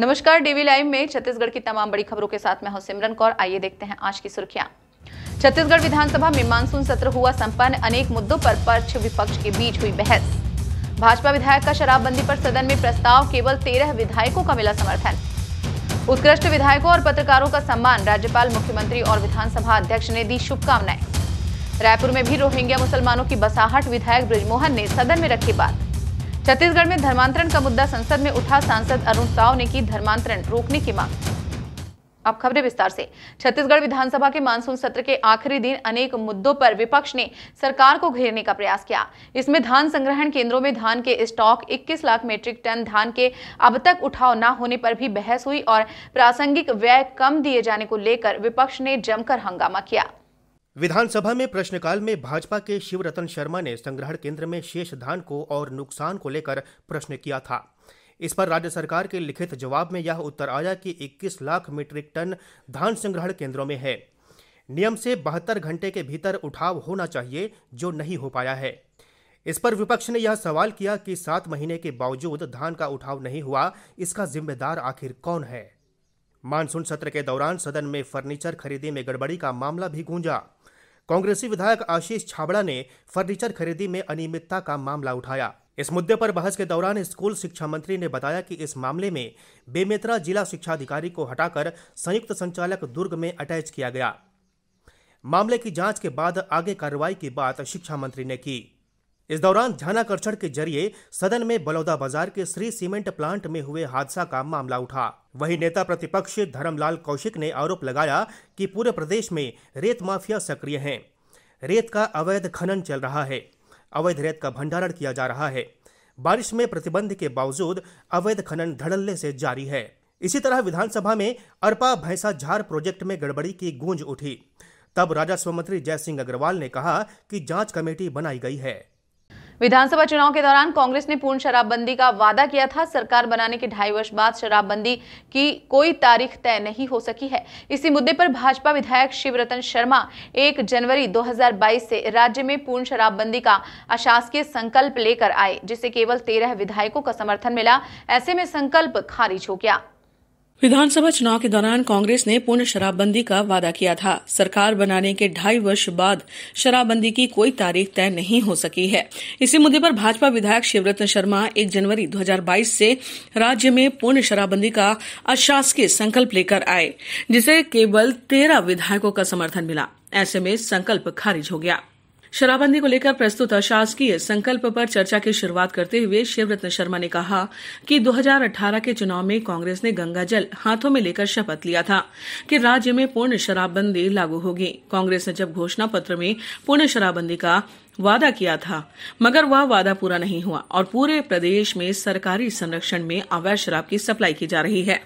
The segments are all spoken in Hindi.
नमस्कार डीवी लाइव में छत्तीसगढ़ की तमाम बड़ी खबरों के साथ मैं हूं सिमरन कौर आइए देखते हैं आज की सुर्खियां छत्तीसगढ़ विधानसभा में मानसून सत्र हुआ संपन्न अनेक मुद्दों पर पक्ष विपक्ष के बीच हुई बहस भाजपा विधायक का शराबबंदी पर सदन में प्रस्ताव केवल तेरह विधायकों का मिला समर्थन उत्कृष्ट विधायकों और पत्रकारों का सम्मान राज्यपाल मुख्यमंत्री और विधानसभा अध्यक्ष ने दी शुभकामनाएं रायपुर में भी रोहिंग्या मुसलमानों की बसाहट विधायक ब्रजमोहन ने सदन में रखी बात छत्तीसगढ़ में धर्मांतरण का मुद्दा संसद में उठा सांसद अरुण साव ने की धर्मांतरण रोकने की मांग अब खबरें विस्तार से छत्तीसगढ़ विधानसभा के मानसून सत्र के आखिरी दिन अनेक मुद्दों पर विपक्ष ने सरकार को घेरने का प्रयास किया इसमें धान संग्रहण केंद्रों में धान के स्टॉक 21 लाख मेट्रिक टन धान के अब तक उठाव न होने पर भी बहस हुई और प्रासंगिक व्यय कम दिए जाने को लेकर विपक्ष ने जमकर हंगामा किया विधानसभा में प्रश्नकाल में भाजपा के शिवरतन शर्मा ने संग्रहण केंद्र में शेष धान को और नुकसान को लेकर प्रश्न किया था इस पर राज्य सरकार के लिखित जवाब में यह उत्तर आया कि 21 लाख मीट्रिक टन धान संग्रहण केंद्रों में है नियम से बहत्तर घंटे के भीतर उठाव होना चाहिए जो नहीं हो पाया है इस पर विपक्ष ने यह सवाल किया कि सात महीने के बावजूद धान का उठाव नहीं हुआ इसका जिम्मेदार आखिर कौन है मानसून सत्र के दौरान सदन में फर्नीचर खरीदी में गड़बड़ी का मामला भी गूंजा कांग्रेसी विधायक आशीष छाबड़ा ने फर्नीचर खरीदी में अनियमितता का मामला उठाया इस मुद्दे पर बहस के दौरान स्कूल शिक्षा मंत्री ने बताया कि इस मामले में बेमेतरा जिला शिक्षा अधिकारी को हटाकर संयुक्त संचालक दुर्ग में अटैच किया गया मामले की जांच के बाद आगे कार्रवाई की बात शिक्षा मंत्री ने की इस दौरान ध्यानाकर्षण के जरिए सदन में बलौदा बाजार के श्री सीमेंट प्लांट में हुए हादसा का मामला उठा वहीं नेता प्रतिपक्ष धरमलाल कौशिक ने आरोप लगाया कि पूरे प्रदेश में रेत माफिया सक्रिय हैं रेत का अवैध खनन चल रहा है अवैध रेत का भंडारण किया जा रहा है बारिश में प्रतिबंध के बावजूद अवैध खनन धड़ल्ले से जारी है इसी तरह विधानसभा में अरपा भैंसा झार प्रोजेक्ट में गड़बड़ी की गूंज उठी तब राजस्व मंत्री जयसिंह अग्रवाल ने कहा कि जांच कमेटी बनाई गई है विधानसभा चुनाव के दौरान कांग्रेस ने पूर्ण शराबबंदी का वादा किया था सरकार बनाने के ढाई वर्ष बाद शराबबंदी की कोई तारीख तय नहीं हो सकी है इसी मुद्दे पर भाजपा विधायक शिवरतन शर्मा एक जनवरी 2022 से राज्य में पूर्ण शराबबंदी का अशासकीय संकल्प लेकर आए जिसे केवल तेरह विधायकों का समर्थन मिला ऐसे में संकल्प खारिज हो गया विधानसभा चुनाव के दौरान कांग्रेस ने पूर्ण शराबबंदी का वादा किया था सरकार बनाने के ढाई वर्ष बाद शराबबंदी की कोई तारीख तय नहीं हो सकी है इसी मुद्दे पर भाजपा विधायक शिवरत्न शर्मा 1 जनवरी 2022 से राज्य में पूर्ण शराबबंदी का अशासकीय संकल्प लेकर आए जिसे केवल तेरह विधायकों का समर्थन मिला ऐसे में संकल्प खारिज हो गया शराबबंदी को लेकर प्रस्तुत अशासकीय संकल्प पर चर्चा की शुरुआत करते हुए शिवरत्न शर्मा ने कहा कि 2018 के चुनाव में कांग्रेस ने गंगाजल हाथों में लेकर शपथ लिया था कि राज्य में पूर्ण शराबबंदी लागू होगी कांग्रेस ने जब घोषणा पत्र में पूर्ण शराबबंदी का वादा किया था मगर वह वा वादा पूरा नहीं हुआ और पूरे प्रदेश में सरकारी संरक्षण में अवैध शराब की सप्लाई की जा रही है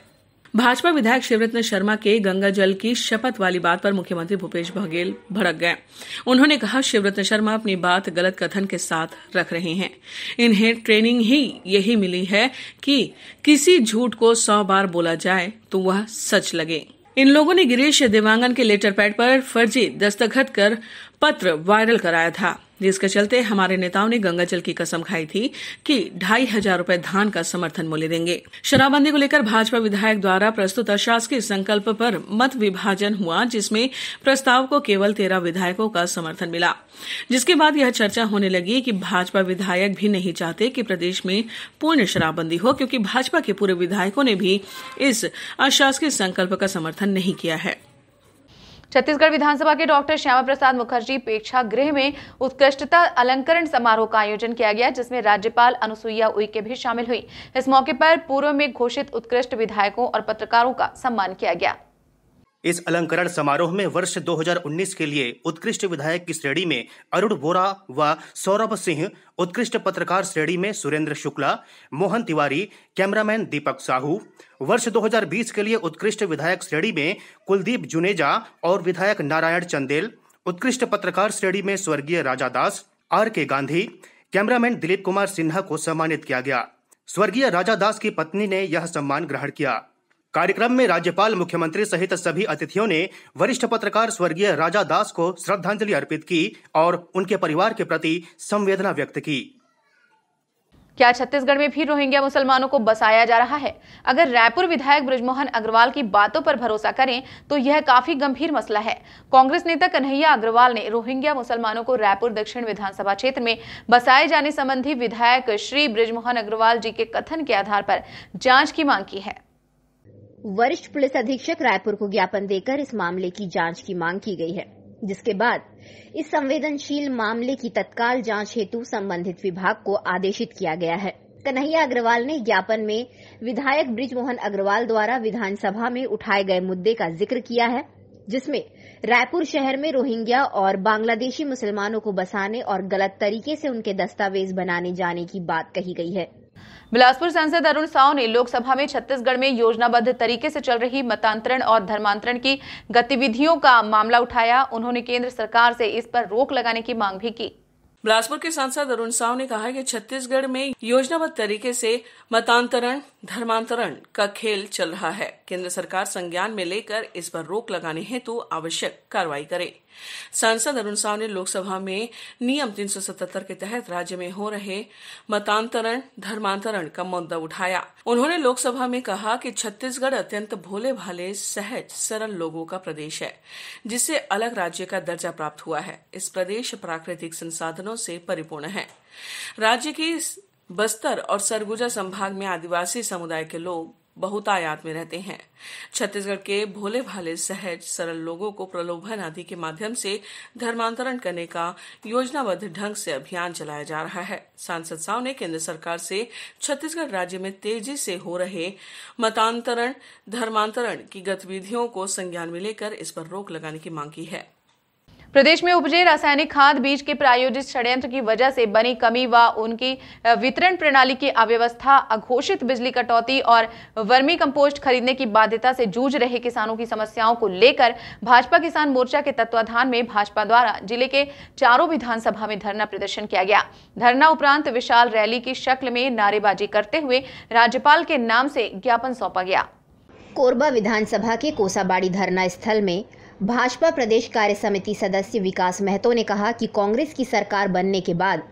भाजपा विधायक शिवरत्न शर्मा के गंगा जल की शपथ वाली बात पर मुख्यमंत्री भूपेश बघेल भड़क गए उन्होंने कहा शिवरत्न शर्मा अपनी बात गलत कथन के साथ रख रहे हैं इन्हें ट्रेनिंग ही यही मिली है कि किसी झूठ को सौ बार बोला जाए तो वह सच लगे इन लोगों ने गिरीश देवांगन के लेटर पैड पर फर्जी दस्तखत कर पत्र वायरल कराया था जिसके चलते हमारे नेताओं ने गंगा जल की कसम खाई थी कि ढाई हजार रूपए धान का समर्थन मूल्य देंगे शराबबंदी को लेकर भाजपा विधायक द्वारा प्रस्तुत अशासकीय संकल्प पर मत विभाजन हुआ जिसमें प्रस्ताव को केवल तेरह विधायकों का समर्थन मिला जिसके बाद यह चर्चा होने लगी कि भाजपा विधायक भी नहीं चाहते कि प्रदेश में पूर्ण शराबबंदी हो क्योंकि भाजपा के पूरे विधायकों ने भी इस अशासकीय संकल्प का समर्थन नहीं किया है छत्तीसगढ़ विधानसभा के डॉक्टर श्यामा प्रसाद मुखर्जी प्रेक्षा गृह में उत्कृष्टता अलंकरण समारोह का आयोजन किया गया जिसमें राज्यपाल अनुसुईया उइके भी शामिल हुई इस मौके पर पूर्व में घोषित उत्कृष्ट विधायकों और पत्रकारों का सम्मान किया गया इस अलंकरण समारोह में वर्ष 2019 के लिए उत्कृष्ट विधायक की श्रेणी में अरुण बोरा व सौरभ सिंह उत्कृष्ट पत्रकार श्रेणी में सुरेंद्र शुक्ला मोहन तिवारी कैमरामैन दीपक साहू वर्ष 2020 के लिए उत्कृष्ट विधायक श्रेणी में कुलदीप जुनेजा और विधायक नारायण चंदेल उत्कृष्ट पत्रकार श्रेणी में स्वर्गीय राजा Das R K Gandhi cameraman Dilip Kumar Sinha को सम्मानित किया गया स्वर्गीय राजा दास की पत्नी ने यह सम्मान ग्रहण किया कार्यक्रम में राज्यपाल मुख्यमंत्री सहित सभी अतिथियों ने वरिष्ठ पत्रकार स्वर्गीय राजा दास को श्रद्धांजलि अर्पित की और उनके परिवार के प्रति संवेदना व्यक्त की क्या छत्तीसगढ़ में भी रोहिंग्या मुसलमानों को बसाया जा रहा है अगर रायपुर विधायक ब्रजमोहन अग्रवाल की बातों पर भरोसा करें तो यह काफी गंभीर मसला है कांग्रेस नेता कन्हैया अग्रवाल ने रोहिंग्या मुसलमानों को रायपुर दक्षिण विधानसभा क्षेत्र में बसाए जाने संबंधी विधायक श्री ब्रजमोहन अग्रवाल जी के कथन के आधार पर जांच की मांग की है वरिष्ठ पुलिस अधीक्षक रायपुर को ज्ञापन देकर इस मामले की जांच की मांग की गई है जिसके बाद इस संवेदनशील मामले की तत्काल जांच हेतु संबंधित विभाग को आदेशित किया गया है कन्हैया अग्रवाल ने ज्ञापन में विधायक ब्रिजमोहन अग्रवाल द्वारा विधानसभा में उठाए गए मुद्दे का जिक्र किया है जिसमें रायपुर शहर में रोहिंग्या और बांग्लादेशी मुसलमानों को बसाने और गलत तरीके से उनके दस्तावेज बनाने जाने की बात कही गई है बिलासपुर सांसद अरुण साव ने लोकसभा में छत्तीसगढ़ में योजनाबद्ध तरीके से चल रही मतांतरण और धर्मांतरण की गतिविधियों का मामला उठाया उन्होंने केंद्र सरकार से इस पर रोक लगाने की मांग भी की बिलासपुर के सांसद अरुण साव ने कहा कि छत्तीसगढ़ में योजनाबद्ध तरीके से मतांतरण धर्मांतरण का खेल चल रहा है केंद्र सरकार संज्ञान में लेकर इस पर रोक लगाने हेतु आवश्यक कार्रवाई करे सांसद अरुण साव ने लोकसभा में नियम 377 के तहत राज्य में हो रहे मतांतरण धर्मांतरण का मुद्दा उठाया उन्होंने लोकसभा में कहा कि छत्तीसगढ़ अत्यंत भोले भाले सहज सरल लोगों का प्रदेश है जिसे अलग राज्य का दर्जा प्राप्त हुआ है इस प्रदेश प्राकृतिक संसाधनों से परिपूर्ण है राज्य की बस्तर और सरगुजा संभाग में आदिवासी समुदाय के लोग बहुतायात में रहते हैं छत्तीसगढ़ के भोले भाले सहज सरल लोगों को प्रलोभन आदि के माध्यम से धर्मांतरण करने का योजनाबद्ध ढंग से अभियान चलाया जा रहा है सांसद साव ने केंद्र सरकार से छत्तीसगढ़ राज्य में तेजी से हो रहे मतांतरण धर्मांतरण की गतिविधियों को संज्ञान में लेकर इस पर रोक लगाने की मांग की है प्रदेश में उपजे रासायनिक खाद बीज के प्रायोजित षड्यंत्र की वजह से बनी कमी व उनकी वितरण प्रणाली की अव्यवस्था अघोषित बिजली कटौती और वर्मी कंपोस्ट खरीदने की बाध्यता से जूझ रहे किसानों की समस्याओं को लेकर भाजपा किसान मोर्चा के तत्वाधान में भाजपा द्वारा जिले के चारों विधानसभा में धरना प्रदर्शन किया गया धरना उपरांत विशाल रैली की शक्ल में नारेबाजी करते हुए राज्यपाल के नाम से ज्ञापन सौंपा गया कोरबा विधानसभा के कोसाबाड़ी धरना स्थल में भाजपा प्रदेश कार्य समिति सदस्य विकास महतो ने कहा कि कांग्रेस की सरकार बनने के बाद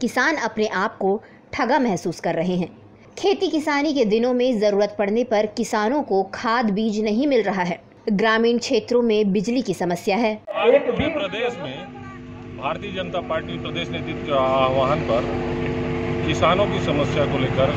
किसान अपने आप को ठगा महसूस कर रहे हैं खेती किसानी के दिनों में ज़रूरत पड़ने पर किसानों को खाद बीज नहीं मिल रहा है ग्रामीण क्षेत्रों में बिजली की समस्या है प्रदेश में भारतीय जनता पार्टी प्रदेश नेतृत्व के आह्वान पर किसानों की समस्या को लेकर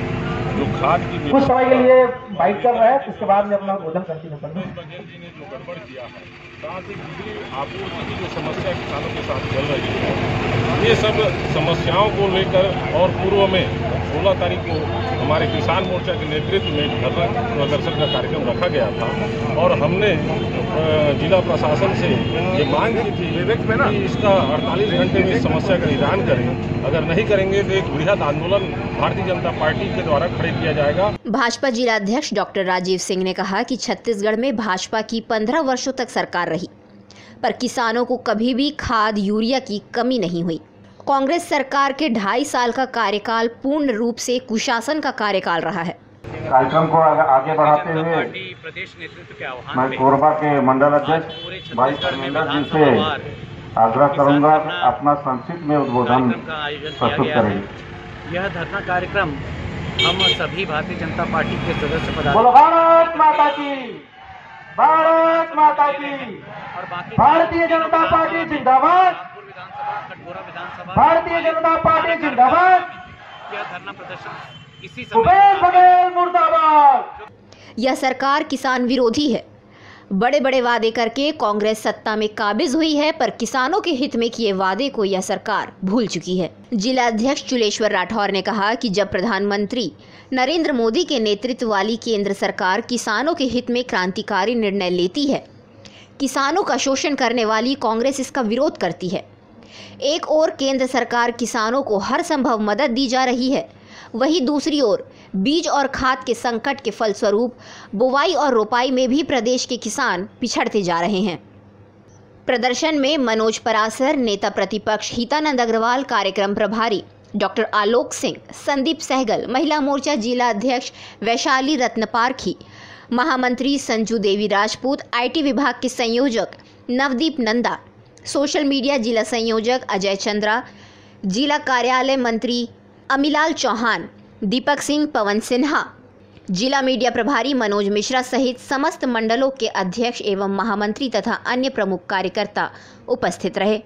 जो खाद की कुछ समय के लिए बाइक कर रहा है उसके बाद में अपना भोजन कंटिन्यू बघेल जी ने जो गड़बड़ किया है आपूर्ति की जो समस्या किसानों के साथ चल रही है ये सब समस्याओं को लेकर और पूर्व में 16 तारीख को हमारे किसान मोर्चा के नेतृत्व में धरना प्रदर्शन का कार्यक्रम रखा गया था और हमने जिला प्रशासन से ये मांग की थी कि इसका 48 घंटे में समस्या का निदान करें अगर नहीं करेंगे तो एक वृहद आंदोलन भारतीय जनता पार्टी के द्वारा खड़े किया जाएगा भाजपा जिला अध्यक्ष डॉक्टर राजीव सिंह ने कहा कि छत्तीसगढ़ में भाजपा की पंद्रह वर्षों तक सरकार रही पर किसानों को कभी भी खाद यूरिया की कमी नहीं हुई कांग्रेस सरकार के ढाई साल का कार्यकाल पूर्ण रूप से कुशासन का कार्यकाल रहा है कार्यक्रम को आगे बढ़ाते हुए मैं कोरबा के मंडल अध्यक्ष भाई धर्मेंद्र जी से आग्रह करूंगा अपना संक्षिप्त में उद्बोधन प्रस्तुत करें यह धरना कार्यक्रम हम सभी भारतीय जनता पार्टी के सदस्य पदाधिकारी भारत माता की भारत माता की भारतीय जनता पार्टी जिंदाबाद भारतीय जनता पार्टी जिंदाबाद धरना प्रदर्शन इसी समय बघेल मुर्दाबाद यह सरकार किसान विरोधी है बड़े बड़े वादे करके कांग्रेस सत्ता में काबिज हुई है पर किसानों के हित में किए वादे को यह सरकार भूल चुकी है जिला अध्यक्ष चुलेश्वर राठौर ने कहा कि जब प्रधानमंत्री नरेंद्र मोदी के नेतृत्व वाली केंद्र सरकार किसानों के हित में क्रांतिकारी निर्णय लेती है किसानों का शोषण करने वाली कांग्रेस इसका विरोध करती है एक ओर केंद्र सरकार किसानों को हर संभव मदद दी जा रही है वहीं दूसरी ओर बीज और खाद के संकट के फलस्वरूप बुवाई और रोपाई में भी प्रदेश के किसान पिछड़ते जा रहे हैं प्रदर्शन में मनोज परासर नेता प्रतिपक्ष हितानंद अग्रवाल कार्यक्रम प्रभारी डॉक्टर आलोक सिंह संदीप सहगल महिला मोर्चा जिला अध्यक्ष वैशाली रत्न पारखी महामंत्री संजू देवी राजपूत आईटी विभाग के संयोजक नवदीप नंदा सोशल मीडिया जिला संयोजक अजय चंद्रा जिला कार्यालय मंत्री अमिलाल चौहान दीपक सिंह पवन सिन्हा जिला मीडिया प्रभारी मनोज मिश्रा सहित समस्त मंडलों के अध्यक्ष एवं महामंत्री तथा अन्य प्रमुख कार्यकर्ता उपस्थित रहे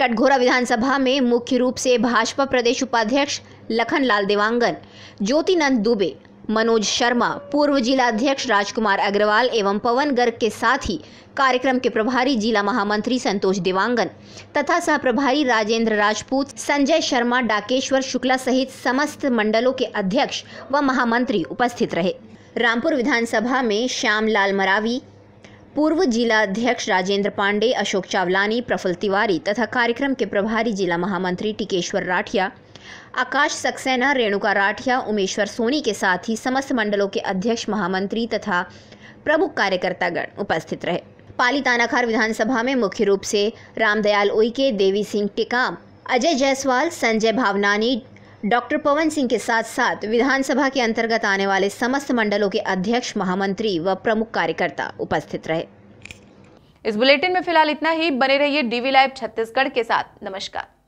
कटघोरा विधानसभा में मुख्य रूप से भाजपा प्रदेश उपाध्यक्ष लखन लाल देवांगन ज्योतिनंद दुबे मनोज शर्मा पूर्व जिलाध्यक्ष राजकुमार अग्रवाल एवं पवन गर्ग के साथ ही कार्यक्रम के प्रभारी जिला महामंत्री संतोष देवांगन तथा सह प्रभारी राजेंद्र राजपूत संजय शर्मा डाकेश्वर शुक्ला सहित समस्त मंडलों के अध्यक्ष व महामंत्री उपस्थित रहे रामपुर विधानसभा में श्याम लाल मरावी पूर्व जिला अध्यक्ष राजेंद्र पांडे अशोक चावलानी प्रफुल्ल तिवारी तथा कार्यक्रम के प्रभारी जिला महामंत्री टिकेश्वर राठिया आकाश सक्सेना रेणुका राठिया उमेश्वर सोनी के साथ ही समस्त मंडलों के अध्यक्ष महामंत्री तथा प्रमुख कार्यकर्तागण उपस्थित रहे पाली तानाखार विधानसभा में मुख्य रूप से रामदयाल उइके देवी सिंह टिकाम अजय जायसवाल संजय भावनानी डॉक्टर पवन सिंह के साथ साथ विधानसभा के अंतर्गत आने वाले समस्त मंडलों के अध्यक्ष महामंत्री व प्रमुख कार्यकर्ता उपस्थित रहे इस बुलेटिन में फिलहाल इतना ही बने रहिए डीवी लाइव छत्तीसगढ़ के साथ नमस्कार